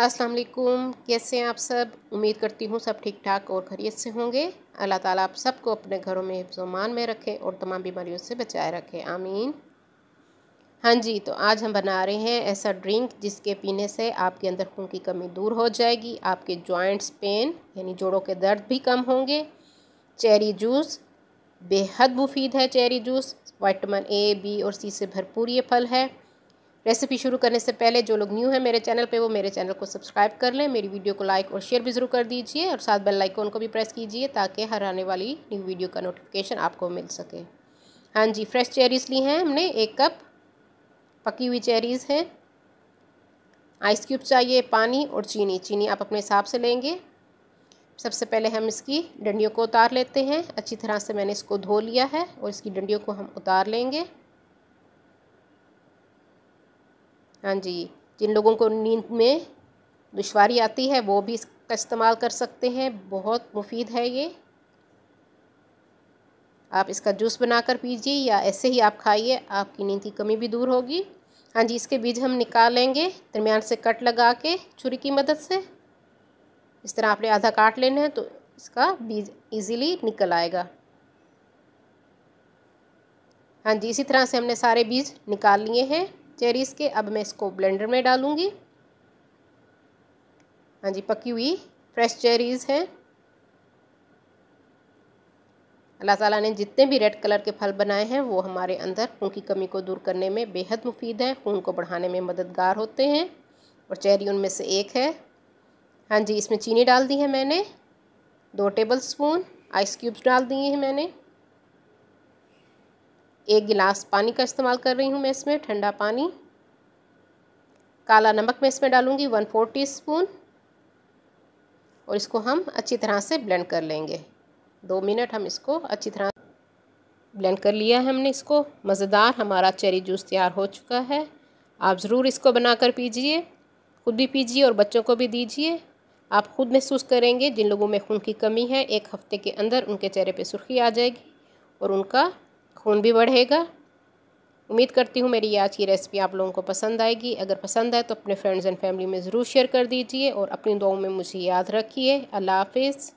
अस्सलाम वालेकुम कैसे हैं आप सब उम्मीद करती हूँ सब ठीक ठाक और खरीत से होंगे अल्लाह ताला आप सबको अपने घरों में हिफ्जमान में रखे और तमाम बीमारियों से बचाए रखे आमीन हाँ जी तो आज हम बना रहे हैं ऐसा ड्रिंक जिसके पीने से आपके अंदर खून की कमी दूर हो जाएगी आपके जॉइंट्स पेन यानी जोड़ों के दर्द भी कम होंगे चेरी जूस बेहद मुफीद है cherry juice vitamin A B और सी से भरपूर ये फल है रेसिपी शुरू करने से पहले जो लोग न्यू हैं मेरे चैनल पे वो मेरे चैनल को सब्सक्राइब कर लें मेरी वीडियो को लाइक और शेयर भी ज़रूर कर दीजिए और साथ बेल आइकॉन को भी प्रेस कीजिए ताकि हर आने वाली न्यू वीडियो का नोटिफिकेशन आपको मिल सके हाँ जी फ्रेश चेरीज़ ली हैं हमने एक कप पकी हुई चेरीज़ हैं आइस क्यूब चाहिए पानी और चीनी चीनी आप अपने हिसाब से लेंगे सबसे पहले हम इसकी डंडियों को उतार लेते हैं अच्छी तरह से मैंने इसको धो लिया है और इसकी डंडियों को हम उतार लेंगे हाँ जी जिन लोगों को नींद में दुशारी आती है वो भी इसका इस्तेमाल कर सकते हैं बहुत मुफीद है ये आप इसका जूस बनाकर पीजिए या ऐसे ही आप खाइए आपकी नींद की कमी भी दूर होगी हाँ जी इसके बीज हम निकाल लेंगे दरमियान से कट लगा के छुरी की मदद से इस तरह आपने आधा काट लेना है तो इसका बीज इजीली निकल आएगा हाँ जी इसी तरह से हमने सारे बीज निकाल लिए हैं चेरीज़ के अब मैं इसको ब्लेंडर में डालूँगी हाँ जी पकी हुई फ्रेश चेरीज़ हैं अल्लाह ताला ने जितने भी रेड कलर के फल बनाए हैं वो हमारे अंदर खून की कमी को दूर करने में बेहद मुफीद हैं खून को बढ़ाने में मददगार होते हैं और चेरी उनमें से एक है हाँ जी इसमें चीनी डाल दी है मैंने दो टेबल स्पून आइस क्यूब्स डाल दिए हैं मैंने एक गिलास पानी का इस्तेमाल कर रही हूँ मैं इसमें ठंडा पानी काला नमक मैं इसमें डालूँगी वन फोर टी स्पून और इसको हम अच्छी तरह से ब्लेंड कर लेंगे दो मिनट हम इसको अच्छी तरह ब्लेंड कर लिया है हमने इसको मज़ेदार हमारा चेरी जूस तैयार हो चुका है आप ज़रूर इसको बना कर पीजिए खुद भी पीजिए और बच्चों को भी दीजिए आप खुद महसूस करेंगे जिन लोगों में खून की कमी है एक हफ्ते के अंदर उनके चेहरे पे सुर्खी आ जाएगी और उनका खून भी बढ़ेगा उम्मीद करती हूँ मेरी आज की रेसिपी आप लोगों को पसंद आएगी अगर पसंद आए तो अपने फ्रेंड्स एंड फैमिली में ज़रूर शेयर कर दीजिए और अपनी दुआओं में मुझे याद रखिए अल्लाह हाफिज़